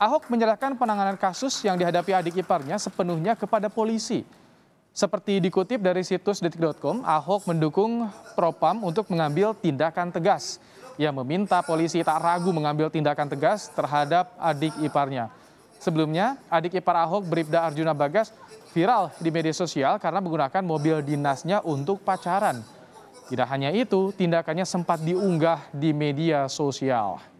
Ahok menyerahkan penanganan kasus yang dihadapi adik iparnya sepenuhnya kepada polisi. Seperti dikutip dari situs detik.com, Ahok mendukung Propam untuk mengambil tindakan tegas. Ia meminta polisi tak ragu mengambil tindakan tegas terhadap adik iparnya. Sebelumnya, adik ipar Ahok Bribda Arjuna Bagas viral di media sosial karena menggunakan mobil dinasnya untuk pacaran. Tidak hanya itu, tindakannya sempat diunggah di media sosial.